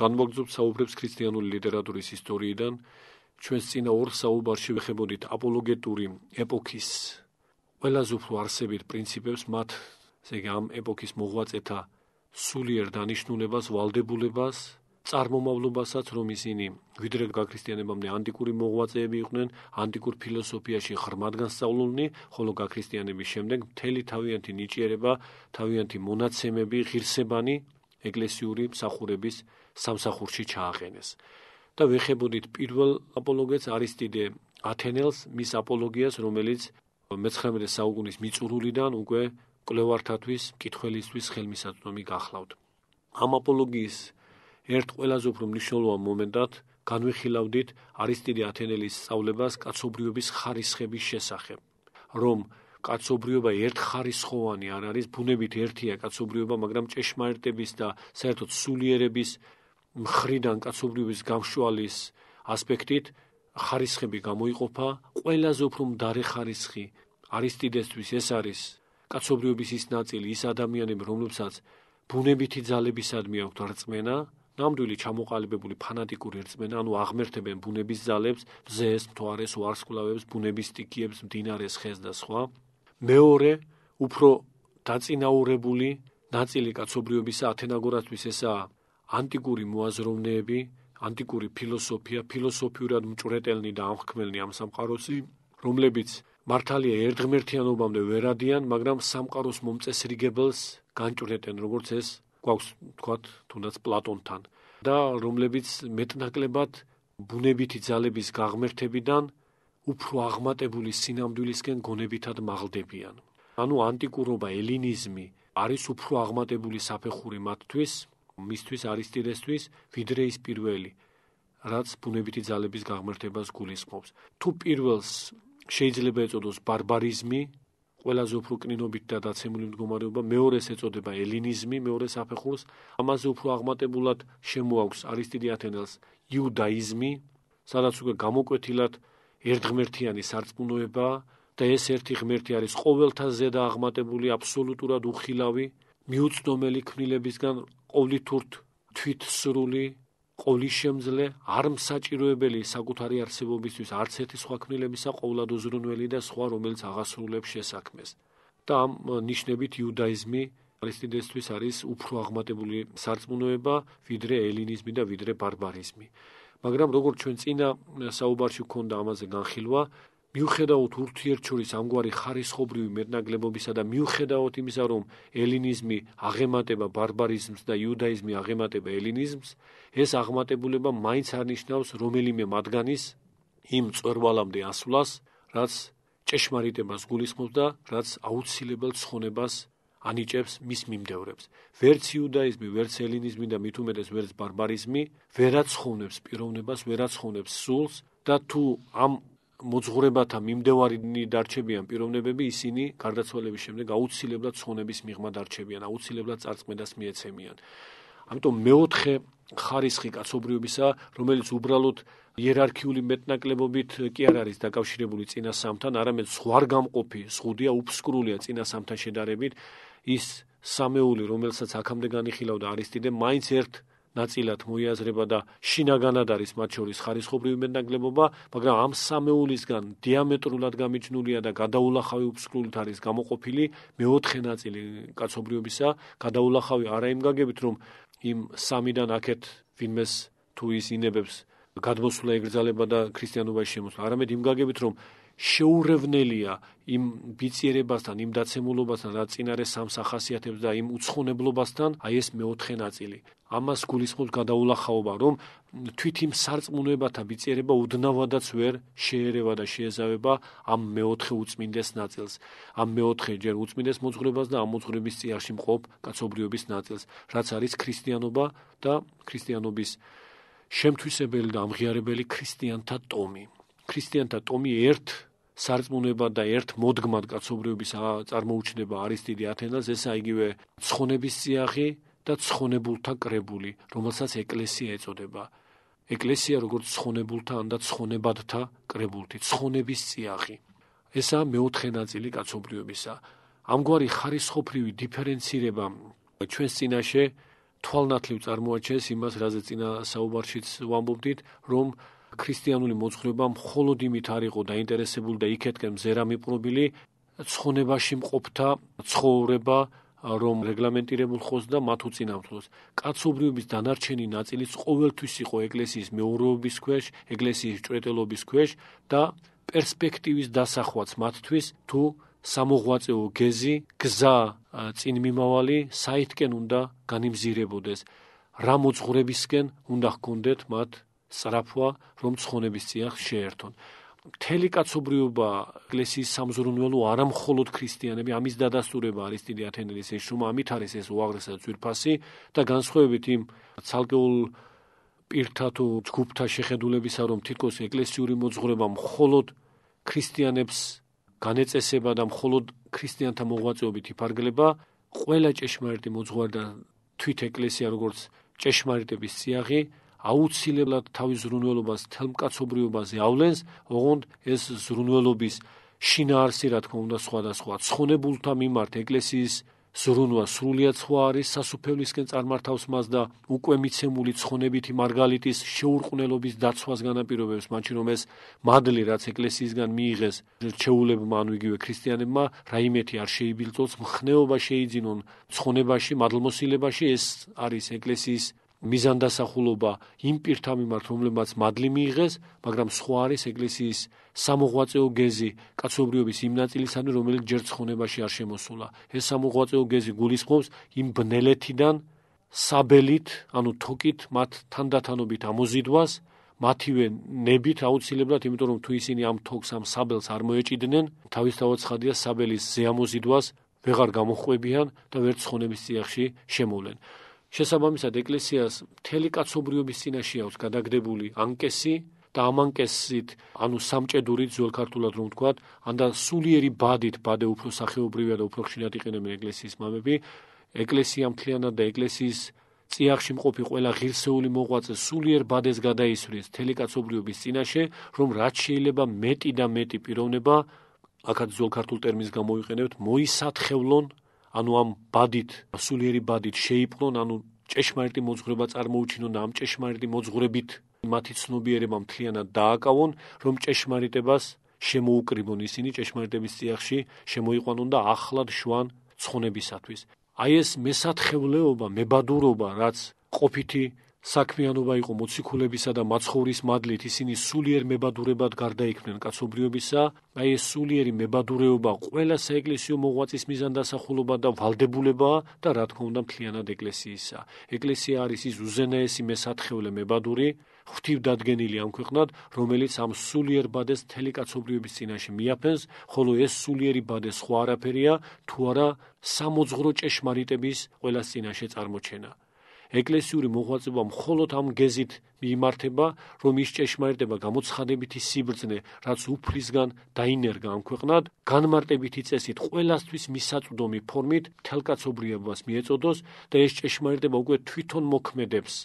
განმოგძობს საუბრებს ქრისტიანული ლიტერატურის ისტორიიდან ჩვენს წინა ორ საუბარში ვეხებოდით აპოლოგეტური ეპოქის ყველაზე უფრო არსებით პრინციპებს მათ ესე იგი ამ ეპოქის მოღვაწეთა სულიერ დანიშნულებას, ვალდებულებას, წარმომავლობასაც რომ ისინი ვიდრე გაქრისტიანებამდე ანტიკური მოღვაწეები იყვნენ, ანტიკურ ფილოსოფიაში ღრმად განსწავლულნი, ხოლო გაქრისტიანების შემდეგ მთელი თავიანთი ნიჭიერება, თავიანთი მონაცემები, ღირსებანი ეკლესიური მსახურების სამსახურში ჩააყენეს. და ვეხებოდით პირველ აპოლოგეთს არისტიდე ათენელს მის აპოლოგიას, რომელიც მე-19 საუკუნის მიწურულიდან უკვე კვლევართათვის, კითხველისთვის ხელმისაწვდომი გახლავთ. ამ აპოლოგიის ერთ ყველაზე უფრო მნიშვნელოვან მომენტად განვიხილავდით არისტიდე ათენელის სწავლებას კაცობრიობის ხარისხების შესახებ, რომ კაცობრიობა ერთხარისხოვანი არ არის, ბუნებით ერთია კაცობრიობა, მაგრამ წეშმარტების და საერთოდ სულიერების მხრიდან კაცობრიობის გამშვალის ასპექტით ხარისხები გამოიყოფა ყველაზე უფრო მდარე ხარისხი არისტიდესთვის ეს არის კაცობრიობის ის ნაწილი ის ადამიანები რომლებსაც ბუნებითი ძალებისადმი აქვთ რწმენა ნამდვილი ჩამოყალიბებული ფანატიკური რწმენა ანუ აღმერთებენ ბუნების ძალებს ზეეს მთვარეს ვარსკვლავებს ბუნების სტიქიებს მდინარეს ხეს და სხვა მეორე უფრო დაწინაურებული ნაწილი კაცობრიობისა ათენაგორასთვის ესაა ანტიკური მოაზროვნეები, ანტიკური ფილოსოფია, ფილოსოფიურად მჭრეტელნი და ამხმელნი ამ სამყაროსი, რომლებიც მართალია ერთგმერთიანობამდე ვერ ადიან, მაგრამ სამყაროს მომწესრიგებელს განჭრეტენ, როგორც ეს გვაქვს თქვათ თუნდაც პლატონთან და რომლებიც მეტნაკლებად ბუნებითი ძალების გაღმერთებიდან უფრო აღმატებული სინამდვილისკენ გონებითად მაღლდებიან. ანუ ანტიკურობა, ელინიზმი არის უფრო აღმატებული საფეხური მათთვის, მისთვის არისტიდესთვის ვიდრე ის პირველი რაც ბუნებრივი ძალების გაღმერთებას გულისხმობს თუ პირველს შეიძლება ეწოდოს ბარბარიზმი ყველაზე უფრო კრინობით და დაცემული მდგომარეობა მეორეს ეწოდება ელინიზმი მეორე საფეხურს ამაზე უფრო აღმატებულად შემოაქვს არისტიდე ათენელს იუდაიზმი სადაც უკვე გამოკვეთილად ერთგმერთიანი სარწმუნოება და ეს ერთი ღმერთი არის ყოველთა ზედა აღმატებული აბსოლუტურად უხილავი მიუწდომელი ქმნილებისგან ყოვლითურთ თვითსრული ყოლიშემძლე არ მსაჭიროებელი საკუთარი არსებობისთვის არც ერთი სხვა ქმნილებისა ყოვლად უზრუნველი და სხვა რომელიც აღასრულებს შესაქმეს და ამ ნიშნებით იუდაიზმი ქრისტიანებისთვის არის უფრო აღმატებული სარწმუნოება ვიდრე ელინიზმი და ვიდრე ბარბარიზმი მაგრამ როგორც ჩვენ წინა საუბარში გვქონდა ამაზე განხილვა მიუხედავთ ურთიერთშორის ამგვარი ხარისხობრივი მერნაგლებობისა და მიუხედავთ იმისა, რომ ელინიზმი აღემატება ბარბარიზმს და იუდაიზმი აღემატება ელინიზმს, ეს აღმატებულება მაინც არნიშნავს რომელიმე მათგანის იმ წერვალამდე ასვლას, რაც ჭეშმარიტებას გულისხმობს და რაც აუცილებელ ცხონებას ანიჭებს მის მიმდევრებს. ვერც იუდაიზმი, ვერც ელინიზმი და მით უმეტეს ვერც ბარბარიზმი ვერაცხოვნებს პიროვნებას, ვერაცხოვნებს სულს და თუ ამ მოძღვრებათა მიმდევარნი დარჩებიან პიროვნებები, ისინი გარდაცვალების შემდეგ აუცილებლად ცხონების მიღმა დარჩებიან, აუცილებლად წარწმენას მიეცემიან. ამიტომ მეოთხე ხარისხი კაცობრიობისა, რომელიც უბრალოდ იერარქიული მეტნაკლებობით კი არ არის დაკავშირებული წინა სამთან, არამედ სხვარგამყოფი, ზღუდია, უფსკრულია წინა სამთან შედარებით, ის სამეული, რომელსაც აქამდე განიხილავდა არისტიდე, მაინც ერთ ნაწილად მოიაზრება და შინაგანად არის მათ შორის ხარისხობრივი მენდანგლებობა, მაგრამ ამ სამეულისგან დიამეტრულად გამიჩნულია და გადაულახავი უფსკრულით არის გამოყოფილი მეოთხე ნაწილი კაცობრიობისა, გადაულახავი არაიმგაგებით რომ იმ სამიდან აქეთ ვინმეს თუ ის ინებებს გადმოსვლა ეგრძალება და ქრისტიანობაში შემოსვლა, არამედ იმგაგებით რომ შეურევნელია იმ ბიცერებასთან, იმ დაცემულობასთან, რა წინარე სამსახასიათებს და იმ უცხონებლობასთან, აი ეს მეოთხე ნაწილი. ამას გულისხმობს გადაულახაობა, რომ თვით იმ სარწმუნოებათა ბიცერება უდნავადაც ვერ შეერევა და შეეზავება ამ მეოთხე უצმინდეს ნაწილს, ამ მეოთხე ჯერ უצმინდეს მოძღვრებას და ამ მოძღვრების წიაში მყოფ კაცობრიობის ნაწილს, რაც არის ქრისტიანობა და ქრისტიანობის შემთთვისებელი და ამღიარებელი ქრისტიანთა ტომი. ქრისტიანთა ტომი ერთ სარწმუნება და ერთ მოდგმად კაცობრიობის წარმოუჩნება არის დიდი ათენას ესა იგივე ცხონების ციახი და ცხონებულთა კრებული რომელსაც ეკლესია ეწოდება ეკლესია როგორც ცხონებულთა ან და ცხონებადთა კრებულთი ცხონების ციახი ესა მეოთხე ნაწილი კაცობრიობისა ამგვარი ხარისხოფრივი დიფერენცირება ჩვენს წინაშე თვალნათლივ წარმოაჩენს იმას რაზე წინა საუბარშიც ვამბობდით რომ ქრისტიანული მოძღვრება მხოლოდ იმით არ იყო დაინტერესებული და იქეთკენ მზერა მიპრობილი ცხონებაში მყოფთა ცხოვრება რომ რეგლამენტირებულ ხოს და მათ უწინამთლოს კაცობრიობის დანარჩენი ნაწილიც ყოველთვის იყო ეკლესიის მეურვეობის ქვეშ, ეკლესიის წვეტელობის ქვეშ და პერსპექტივის დასახვაც მათთვის თუ სამოღვაწეო გეზი, გზა წინ მიმავალი საითკენ უნდა განიმზირებოდეს რა მოძღვრებისკენ უნდა ჰქონდეთ მათ სწრაფვა, რომ ცხონების წიაღ შეერთონ. მთელი კაცობრიობა ეკლესიის სამზრუნველო არამხოლოდ ქრისტიანები, ამის დადასტურება არის დიდი ათენელის ეს შუმა, ამით არის ეს უაღრესად ძვირფასი და განსხვავებით იმ ცალკეულ პირთა თუ ჯგუფთა შეხედულებისა, რომ თითქოს ეკლესიური მოძღვრება მხოლოდ ქრისტიანებს განეწესება და მხოლოდ ქრისტიანთა მოღვაწეობით იფარგლება, ყველა ჭეშმარიტი მოძღვარი და თვით ეკლესია როგორც ჭეშმარიტების სიაღი აუცილებლად თავის ზრუნველობას თელმკაცობრიობაზე ავლენს, ოღონდ ეს ზრუნველობის შინაარსი, რა თქმა უნდა, სხვადასხვა ცხონებულთა მიმართ ეკლესიის სრუნვა სრულიად სხვა არის სასופელისკენ წარმართავს მას და უკვე მიცემული ცხონებითი მარგალიტის შეურყნელობის დაცვას განაპირობებს მათში რომ ეს მადლი რაც ეკლესიისგან მიიღეს ჩეულებმა ან იგივე ქრისტიანებმა რაიმეთი არ შეიძლება იბილწოს მხნეობა შეიძინონ ცხონებაში მადლმოსილებაში ეს არის ეკლესიის მიზანდასახულობა იმ პირთა მიმართ, რომლებმაც მადლი მიიღეს, მაგრამ სხვა არის ეკლესიის სამოღვაწეო გეზი, კაცობრიობის იმ ნაწილისადმი, რომელიც ჯერ ცხონებაში არ შემოსულა. ეს სამოღვაწეო გეზი გულისხმობს იმ ბნელეთიდან საბელით, ანუ თოკით მათ თანდათანობით ამოზიდვას, მათივე ნებით აუცილებლად, იმიტომ რომ თუ ისინი ამ თოკს ამ საბელს არ მოეჭიდნენ, თავისთავად ხადია საბელის ზეამოზიდვას ვეღარ გამოხვებიან და ვერ ცხონების ციახში შემოვლენ. შესაბამისად ეკლესიას მთელი კაცობრიობის წინაშე აქვს გადაგდებული ანკესი და ამ ანკესით, ანუ სამჭედურით ძველ ქართულად რომ ვთქვათ, ანდა სულიერი ბადით ბადე უფრო სახეობრივია და უფრო ხშირად იყენებენ ეკლესიის მამები, ეკლესია მთლიანად და ეკლესიის წიაღში მყოფი ყველა ღირსეული მოღვაწე სულიერ ბადეს გადაისვრის მთელი კაცობრიობის წინაშე, რომ რაც შეიძლება მეტი და მეტი პიროვნება აქაც ძველ ქართულ ტერმინს გამოიყენებთ, მოისათხევლონ ანუ ამ ბადით, სულიერი ბადით შეიპყრონ, ანუ ჭეშმარიტი მოძღვრება წარმოუჩინონ და ამ ჭეშმარიტი მოძღვრებით მათი ცნობიერება მთლიანად დააკავონ, რომ ჭეშმარიტებას შემოუკრიბონ ისინი ჭეშმარიტების ციახში, შემოიყვანონ და ახლად შვან ცხონებისათვის. აი ეს მესათხევლეობა, მებადურობა, რაც ყოფითი საქმიანობა იყო მოციქულებისა და მაცხოვრის მადლით ისინი სულიერ მებადურებად გარდაიქმნენ კაცობრიობისა და ეს სულიერი მებადურეობა ყველა საეკლესიო მოღვაწის მიზანდასახულობა და ვალდებულება და რა თქმა უნდა მთლიანად ეკლესიისა ეკლესია არის ის უზენაესი მესათხეული მებადური ღვთივდადგენილი ამ ქვეყნად რომელიც ამ სულიერ ბადეს მთელი კაცობრიობის წინაშე მიაფენს ხოლო ეს სულიერი ბადე სხვა არაფერია თუ არა სამოძღრო ჭეშმარიტების ყველა წინაშე წარმოჩენა ეკლესიური მოღვაწეობა მხოლოდ ამ გეზით მიმართება, რომ ის ჭეშმარიტება გამოცხადებითი სიბრძნე, რაც უფლისგან დაინერგა ამ ქვეყნად, განმარტებითი წესით ყოველასთვის მისაწვდომი ფორმით თელკაცობრიობას მიეწოდოს და ეს ჭეშმარიტება უკვე თვითონ მოქმედებს.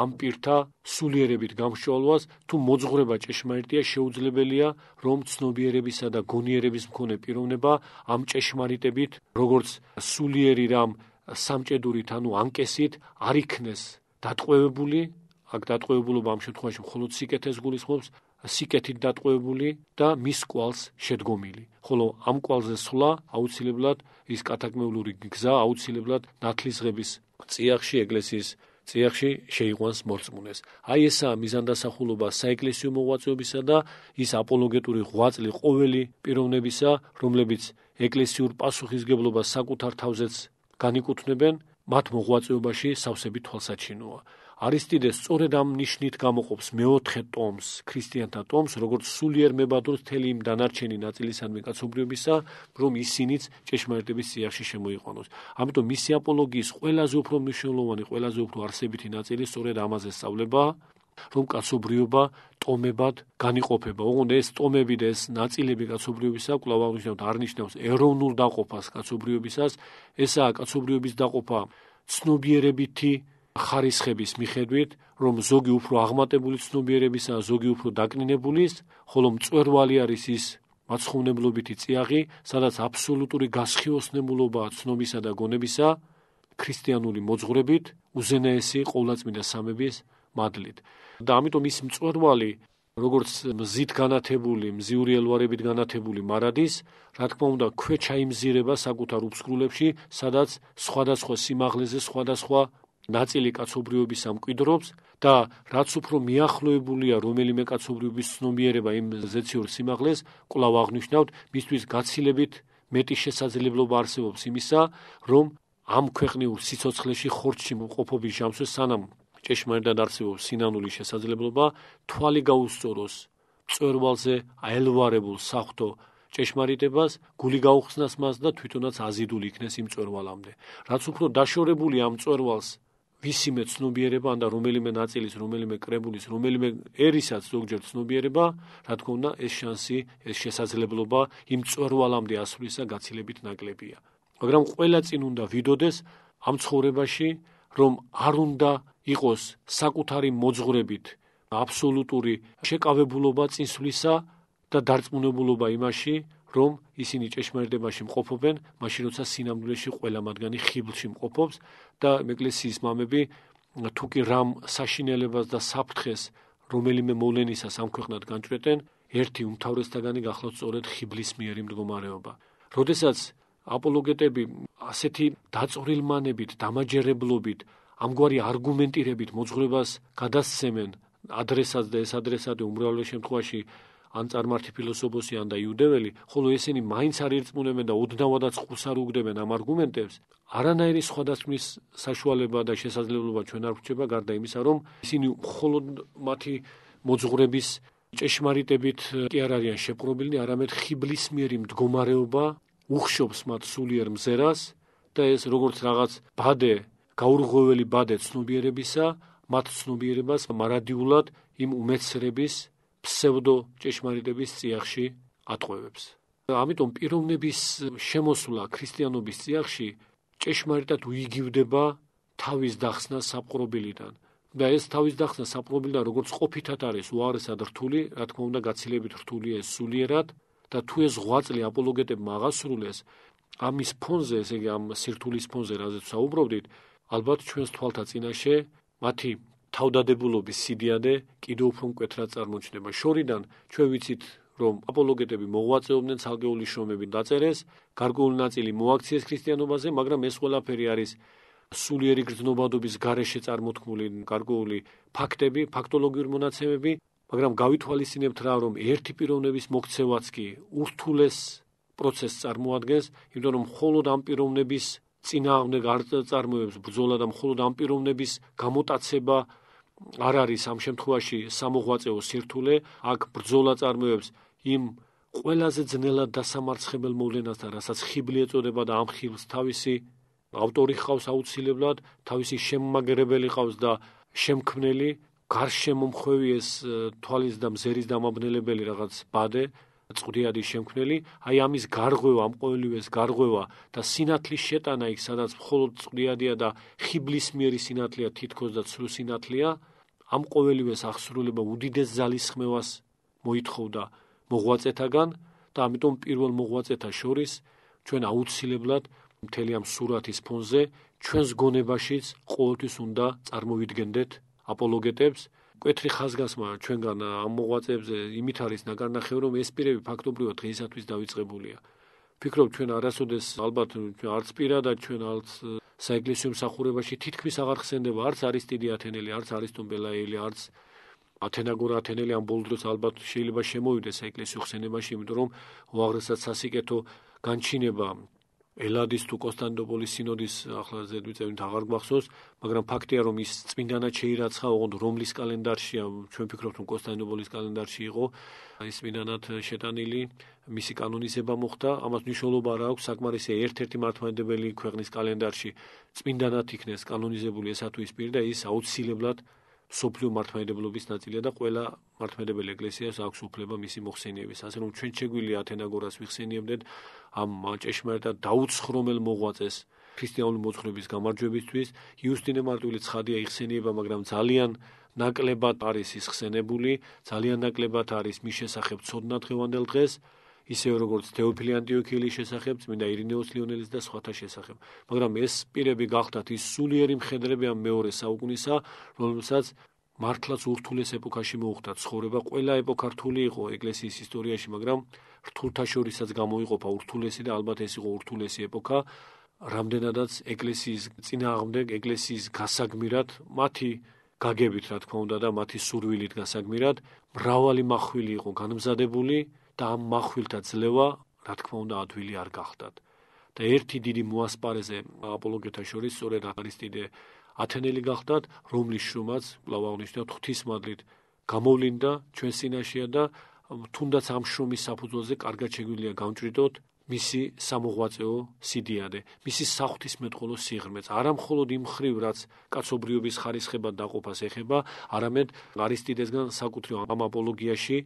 ამ პირთა სულიერებით გამშოვლას თუ მოძღრება ჭეშმარიტია შეუძლებელია რომ ცნობიერებისა და გონიერების მქონე პიროვნება ამ ჭეშმარიტებით როგორც სულიერი რამ სამჭედურით, ანუ ანკესით არ იქნეს დატყვევებული, აქ დატყვევებულობა ამ შემთხვევაში მხოლოდ სიკეთეს გულისხმობს, სიკეთით დატყვევებული და მის კვალს შედგომილი. ხოლო ამ კვალზე სვლა აუცილებლად ის კათაგმეულური გზა, აუცილებლად ნათლისღების წიაღში ეგლესიის ციახში შეიყვანს მოწმუნეს. აი ესაა მიზანდასახულობა საეკლესიო მოღვაწეობისა და ის აპოლოგეტური ღვაწლი ყოველი პიროვნებისა, რომლებიც ეკლესიურ პასუხისგებლობას საკუთარ თავზეც განეკუთვნებენ მათ მოღვაწეობაში სავსები თვალსაჩინოა. არისტიდეს სწორედ ამ ნიშნით გამოყოფს მეოთხე ტომს, ქრისტიანთა ტომს, როგორც სულიერ მებადურს თელი იმ დანარჩენი ნაწილისადმი კაცობრიობისა, რომ ისინიც ჭეშმარიტების სიახში შემოიყვანოს. ამიტომ მისი აპოლოგიის ყველაზე უფრო მნიშვნელოვანი, ყველაზე უფრო არსებითი ნაწილი სწორედ ამაზე სწავლება, რომ კაცობრიობა ტომებად განიყოფება. ოღონდ ეს ტომები და ეს ნაწილები კაცობრიობისა კვლავ აღნიშნავს არნიშნავს ეროვნულ დაყოფას კაცობრიობისას, ესაა კაცობრიობის დაყოფა ცნობიერებითი ხარისხების მიხედვით, რომ ზოგი უფრო აღმატებული ცნობიერებისა, ზოგი უფრო დაკნინებულის, ხოლო მწერვალი არის ის მაცხოვნებლობითი წიაღი, სადაც აბსოლუტური გასხიოსნემულობა ცნობისა და გონებისა ქრისტიანული მოძღვრებით უზენაესი ყოვლადწმინდა სამების მადლით. და ამიტომ ის მწვერვალი როგორც მზით განათებული, მზიური ელვარებით განათებული მარადის, რა თქმა უნდა, ქვეჩა იმზირება საკუთარ უფსკრულებში, სადაც სხვადასხვა სიმაღლეზე სხვადასხვა ნაწილი კაცობრიობის ამკვიდრობს და რაც უფრო მიახლოებულია რომელიმე კაცობრიობის ცნობიერება იმ ზეციურ სიმაღლეს, კვლავ აღნიშნავთ, მისთვის გაცილებით მეტი შესაძლებლობა არსებობს იმისა, რომ ამ ქვეყნიურ სიცოცხლეში ხორჩი მოყოფობის ჯამსვე სანამ ჭეშმარიტად არსებობს სინანული შესაძლებლობა თვალი გაუსწოროს წვერვალზე აელვარებულ სახთო ჭეშმარიტებას გული გაუხსნას მას და თვითონაც აზიდული იქნეს იმ წვერვალამდე რაც უფრო დაშორებული ამ წვერვალს ვისიმე ცნობიერება ანდა რომელიმე ნაწილის რომელიმე კრებულის რომელიმე ერისაც ზოგჯერ ცნობიერება რა თქმა უნდა ეს შანსი ეს შესაძლებლობა იმ წვერვალამდე ასვლისა გაცილებით ნაკლებია მაგრამ ყველა წინ უნდა ვიდოდეს ამ ცხოვრებაში რომ არ უნდა იყოს საკუთარი მოძღრებით აბსოლუტური შეკავებულობა წინსვლისა და დარწმუნებულობა იმაში, რომ ისინი ჭეშმარიტებაში მყოფობენ, მაშინ როცა სინამდვილეში ყველა მათგანი ხიბლში მყოფობს და ეკლესიის მამები თუკი რამ საშინელებას და საფრთხეს რომელიმე მოვლენისას ამ ქვეყნად განჭრეტენ, ერთი უმთავრესთაგანი გახლავთ სწორედ ხიბლის მიერი მდგომარეობა. როდესაც აპოლოგეტები ასეთი დაწურილმანებით, დამაჯერებლობით, ამგვარი არგუმენტირებით მოძღვრებას გადასცემენ ადრესად და ეს ადრესადი უმრავლეს შემთხვევაში ან წარმართი ფილოსოფოსი ან და იუდეველი, ხოლო ესენი მაინც არ ერწმუნებენ და ოდნავადაც ხუს არ უგდებენ ამ არგუმენტებს, არანაირი სხვადასხმის საშუალება და შესაძლებლობა ჩვენ არ გვჩება გარდა იმისა, რომ ისინი მხოლოდ მათი მოძღვრების ჭეშმარიტებით კი არ არიან შეპყრობილნი, არამედ ხიბლის მიერი მდგომარეობა უხშობს მათ სულიერ მზერას და ეს როგორც რაღაც ბადე, გაურღვეველი ბადე ცნობიერებისა, მათ ცნობიერებას მარადიულად იმ უმეცრების ფსევდო ჭეშმარიტების წიაღში ატყვევებს. ამიტომ პიროვნების შემოსვლა ქრისტიანობის წიაღში ჭეშმარიტად უიგივდება თავის დახსნა საფყრობილიდან. და ეს თავის დახსნა საფყრობილიდან როგორც ყოფითად არის უარესად რთული, რა თქმა უნდა, გაცილებით რთულია სულიერად და თუ ეს ღვაწლი აპოლოგეტებმა აღასრულეს ამის ფონზე, ესე იგი ამ სირთულის ფონზე, რაზეც საუბრობდით, ალბათ ჩვენს თვალთა წინაშე მათი თავდადებულობის სიდიადე კიდევ უფრო მკვეთრად წარმოჩნდება. შორიდან ჩვენ ვიცით, რომ აპოლოგეტები მოღვაწეობდნენ ცალკეული შრომები დაწერეს, გარკვეული ნაწილი მოაქციეს ქრისტიანობაზე, მაგრამ ეს ყველაფერი არის სულიერი გრძნობადობის გარეშე წარმოთქმული გარკვეული ფაქტები, ფაქტოლოგიური მონაცემები, მაგრამ გავითვალისწინებთ რა, რომ ერთი პიროვნების მოქცევაც კი ურთულეს პროცესს წარმოადგენს, იმიტომ რომ მხოლოდ ამ პიროვნების წინააღმდეგ არ წარმოებს ბრძოლა და მხოლოდ ამ პიროვნების გამოტაცება არ არის ამ შემთხვევაში სამოღვაწეო სირთულე, აქ ბრძოლა წარმოებს იმ ყველაზე ძნელად დასამარცხებელ მოვლენასთან, რასაც ხიბლი ეწოდება და ამ ხიბლს თავისი ავტორი ხავს აუცილებლად, თავისი შემმაგრებელი ხავს და შემქმნელი, გარშემომხვევი ეს თვალის და მზერის დამაბნელებელი რაღაც ბადე წყვდიადის შემქმნელი, აი ამის გარღვევა, ამ ყოველივეს გარღვევა და სინათლის შეტანა იქ, სადაც მხოლოდ წყვდიადია და ხიბლის მერი სინათლეა თითქოს და ცრუ სინათლეა, ამ ყოველივეს ახსრულება უდიდეს ზალის ხმევას მოითხოვდა მოღვაწეთაგან და ამიტომ პირველ მოღვაწეთა შორის ჩვენ აუცილებლად მთელი ამ სურათის ფონზე ჩვენს გონებაშიც ყოველთვის უნდა წარმოვიდგენდეთ აპოლოგეტებს კეთრი ხაზგასმა ჩვენგან ამ მოღვაწეებზე იმით არის ნაკარნახევრი რომ ეს პირები ფაქტობრივად დღეისათვის დაიწყებულია. ფიქრობ ჩვენ არასოდეს ალბათ არც პირა და ჩვენ არც საეკლესიო მსახურებაში თითქმის აღარ ხსენდება არც არისტიდი ათენელი, არც არისტომბელაელი, არც ათენაგორ ათენელი ამ ბოლო დროს ალბათ შეიძლება შემოვიდეს საეკლესიო ხსენებაში, იმიტომ რომ უაღრესად სასიკეთო განჩინება ელადის თუ კონსტანტინოპოლის სინოდის ახლა ზედმიწევით აღარ გვახსოვს, მაგრამ ფაქტია რომ ის წმინდანად შეირაცხა, ოღონდ რომლის კალენდარშია, ჩვენ ფიქრობთ რომ კონსტანტინოპოლის კალენდარში იყო, ის წმინდანად შეტანილი, მისი კანონიზება მოხდა, ამას მნიშვნელობა არ აქვს, საკმარისია ერთ-ერთი მართლმადიდებელი ქვეყნის კალენდარში წმინდანად იქნეს კანონიზებული ესა თუ ის პირი და ის აუცილებლად სოფლიო მართლმადიდებლობის ნაწილია და ყველა მართლმადიდებელი ეკლესიას აქვს უფლება მისი მოხსენიების. ასე რომ ჩვენ შეგვიძლია ათენაგორას ვიხსენიებდეთ ამ მაჭეშმარიტად დაუცხრომელ მოღვაწეს ქრისტიანული მოძღვრების გამარჯვებისთვის. იუსტინე მარტვილი ცხადია იხსენიება, მაგრამ ძალიან ნაკლებად არის ის ხსენებული, ძალიან ნაკლებად არის მის შესახებ ცოდნა დღევანდელ დღეს. ისე როგორც თეოფილე ანტიოქიელის შესახებ, მინდა ირინეოს ლიონელის და სხვათა შესახებ. მაგრამ ეს პირები გახდათ ის სულიერი მხედრები ამ მეორე საუკუნისა, რომელსაც მართლაც ურთულეს ეპოქაში მოუხდა ცხოვრება. ყველა ეპოქა რთული იყო ეკლესიის ისტორიაში, მაგრამ რთულთა შორისაც გამოიყოფა ურთულესი და ალბათ ეს იყო ურთულესი ეპოქა. რამდენადაც ეკლესიის წინააღმდეგ ეკლესიის გასაგმირად მათი გაგებით რა თქმა უნდა და მათი სურვილით გასაგმირად მრავალი מחვილი იყო განმზადებული და ამ מחვილთა ძლევა, რა თქმა უნდა, ადვილი არ გახდათ. და ერთი დიდი მოასპარეზე აპოლოგეთა შორის სწორედ არისტიდე ათენელი გახდათ, რომლის შრომაც პლავაღნიშნავთ ღვთისმადლით გამოვლინდა ჩვენ სინაშია და თუნდაც ამ შრომის საფუძველზე კარგად შეგვიძლია გამჭრიდოთ მისი სამოღვაწეო სიდიადე, მისი საღვთის მეტყოლო სიღრმეც, არამხოლოდ იმ ხრივ, რაც კაცობრიობის ხარისხება დაყოფას ეხება, არამედ არისტიდესგან საკუთრივ ამ აპოლოგიაში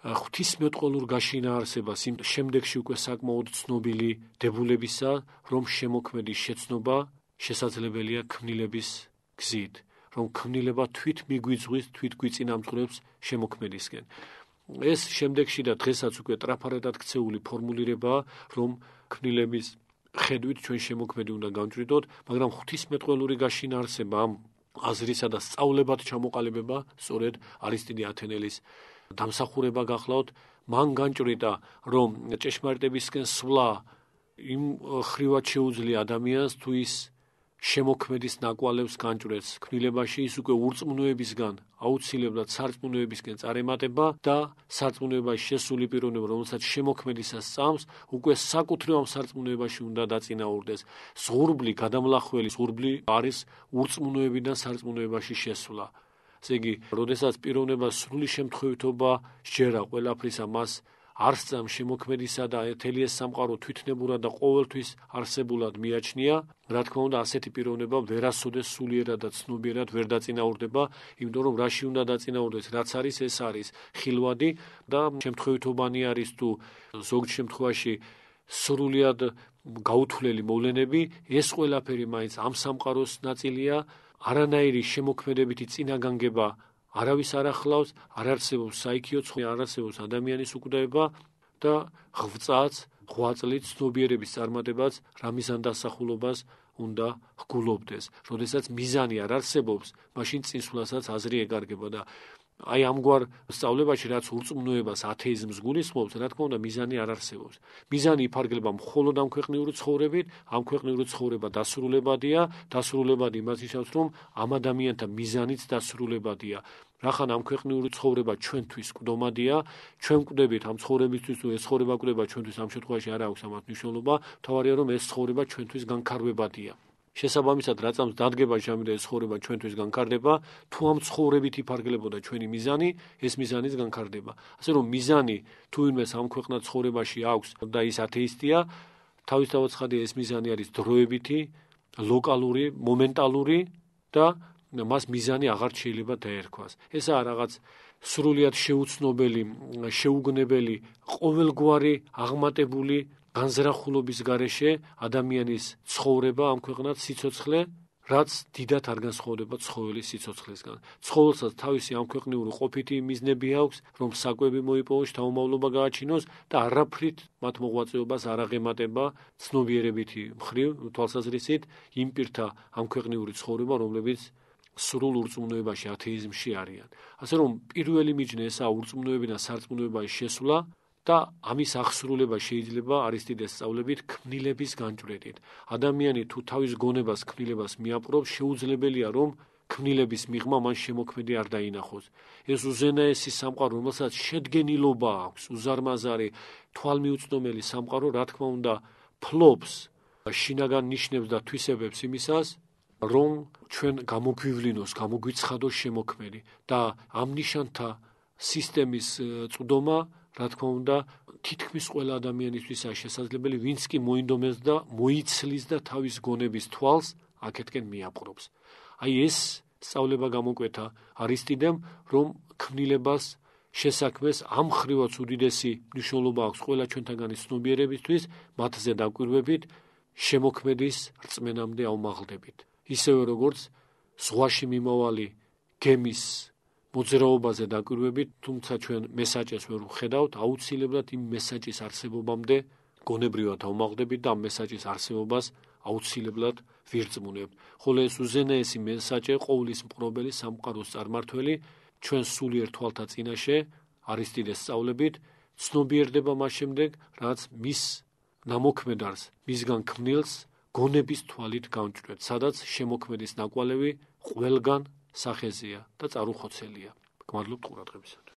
ღვთისმეტყველურ გაშინაარსებას იმ შემდეგში უკვე საკმაოდ ცნობილი დებულებისა, რომ შემოქმედის შეცნობა შესაძლებელია ქმნილების გზით, რომ ქმნილება თვით მიგვიძღვის, თვით გვიწინამძღვრებს შემოქმედისკენ. ეს შემდეგში და დღესაც უკვე ტრაფარედად ქცეული ფორმულირება, რომ ქმნილების ხედვით ჩვენ შემოქმედი უნდა განვჭრიდოთ, მაგრამ ღვთისმეტყველური გაშინაარსება ამ აზრისა და სწავლებად ჩამოყალიბება სწორედ არისტიდე ათენელის დამსახურება გახლავთ მან განჭრიდა რომ ჭეშმარიტებისკენ სვლა იმ ხრივაც შეუძლია ადამიანს თუ ის შემოქმედის ნაკვალევს განჭრეს ქნილებაში ის უკვე ურწმუნოებისგან აუცილებლად სარწმუნოებისკენ წარემატება და სარწმუნოებაში შესული პიროვნება რომელსაც შემოქმედისას წამს უკვე საკუთრივამ სარწმუნოებაში უნდა დაწინაურდეს ზღურბლი გადამლახველი ზღურბლი არის ურწმუნოებიდან სარწმუნოებაში შესვლა ესე იგი, როდესაც პიროვნება სრული შემთხვევითობა შეერა ყველაფრისა მას არსამ შემოქმედისა და თელიეს სამყარო თვითნებურა და ყოველთვის არსებულად მიაჩნია, რა თქმა უნდა, ასეთი პიროვნება ვერასოდეს სულიერად და ცნობიერად ვერ დაწინაურდება, იმიტომ რომ რაში უნდა დაწინაურდეს, რაც არის, ეს არის ხილვადი და შემთხვევითობანი არის თუ ზოგ შემთხვევაში სრულიად გაუთვლელი მოვლენები, ეს ყველაფერი მაინც ამ სამყაროს ნაწილია არანაირი შემოქმედებითი წინაგანგება არავის არ ახლავს, არ არსებობს საიქიო ცხოვრება, არ არსებობს ადამიანის უკვდება და ღვწაც, ღვაწლიც, ცნობიერების წარმატებაც რამისან დასახულობას უნდა გულობდეს. როდესაც მიზანი არ არსებობს, მაშინ წინსვლასაც აზრი ეგარგება და აი ამგვარ სწავლებაში რაც ურწმუნოებას ათეიზმს გულისხმობს, რა თქმა უნდა, მიზანი არ არსებობს. მიზანი იფარგლება მხოლოდ ამ ქვეყნიური ცხოვრებით, ამ ქვეყნიური ცხოვრება დასრულებადია, დასრულებადი იმასაც, რომ ამ ადამიანთა მიზანიც დასრულებადია. რახან ამ ქვეყნიური ცხოვრება ჩვენთვის კვდომადია, ჩვენ კვდებით ამ ცხოვრებისთვის, თუ ეს ცხოვრება კვდება ჩვენთვის ამ შემთხვევაში არა აქვს ამათ მნიშვნელობა, თავარია რომ ეს ცხოვრება ჩვენთვის განკარგებადია. შესაბამისად რაწამს დადგება ჟამი და ეს ხორება ჩვენთვის განკარდება თუ ამ ცხოვრებით იფარგლებოდა ჩვენი მიზანი ეს მიზანიც განკარდება ასე რომ მიზანი თუ ვინმე ამ ქვეყნა ცხოვრებაში აქვს და ის ათეისტია თავისთავად ხადი ეს მიზანი არის დროებითი ლოკალური მომენტალური და მას მიზანი აღარ შეიძლება დაერქვას ესა რაღაც სრულიად შეუცნობელი შეუგნებელი ყოველგვარი აღმატებული განზრახულობის გარეშე ადამიანის ცხოვრება ამ ქვეყნად სიცოცხლე რაც დიდად არ განსხვავდება ცხოველის სიცოცხლესგან. ცხოველსაც თავისი ამქვეყნიური ყოფითი მიზნები აქვს, რომ საკვები მოიპოვოს, თაომავლობა გააჩინოს და არაფრით მათ მოღვაწეობას არ აღემატება ცნობიერებითი მხრივ თვალსაზრისით იმ პირთა ამქვეყნიური ცხოვრება, რომლებიც სრულ ურწმუნოებაში ათეიზმში არიან. ასე რომ პირველი მიჯნა ესაა ურწმუნოებიდან სარწმუნოებაში შესვლა, და ამის აღსრულება შეიძლება არისტიდეს სწავლებით ქმნილების განჭვრეტით. ადამიანი თუ თავის გონებას ქმნილებას მიაპყრობს, შეუძლებელია რომ ქმნილების მიღმა მან შემოქმედი არ დაინახოს. ეს უზენაესი სამყარო, რომელსაც შედგენილობა აქვს, უზარმაზარი, თვალმიუწვდომელი სამყარო, რა თქმა უნდა, ფლობს შინაგან ნიშნებს და თვისებებს იმისას, რომ ჩვენ გამოგვივლინოს, გამოგვიცხადოს შემოქმედი და ამ ნიშანთა სისტემის წვდომა რა თქმა უნდა თითქმის ყველა ადამიანისთვის შესაძლებელი ვინც კი მოინდომებს და მოიცლის და თავის გონების თვალს აქეთკენ მიაყრობს აი ეს სწავლება გამოკვეთა არისტიდემ რომ ქნილებას შესაქმეს ამ ხრივაც უდიდესი მნიშვნელობა აქვს ყველა ჩვენთანგანი ცნობიერებისთვის მათზე დაკვირვებით შემოქმედის რწმენამდე აღმაღლდებით ისევე როგორც ზღვაში მიმავალი გემის მოძრაობაზე დაკვირვებით, თუმცა ჩვენ მესაჯეს ვერ ვხედავთ, აუცილებლად იმ მესაჯის არსებობამდე გონებრივად ავმაღდებით და ამ მესაჯის არსებობას აუცილებლად ვირწმუნებთ. ხოლო ეს უზენაესი მესაჯე ყოვლის მყრობელი სამყაროს წარმართველი ჩვენ სულიერ თვალთა წინაშე არისტიდეს სწავლებით ცნობიერდება მას შემდეგ, რაც მის ნამოქმედარს, მისგან ქმნილს გონების თვალით განჭრვეთ, სადაც შემოქმედის ნაკვალევი ყველგან სახეზია და წარუხოცელია. გმადლობთ ყურადღებისთვის.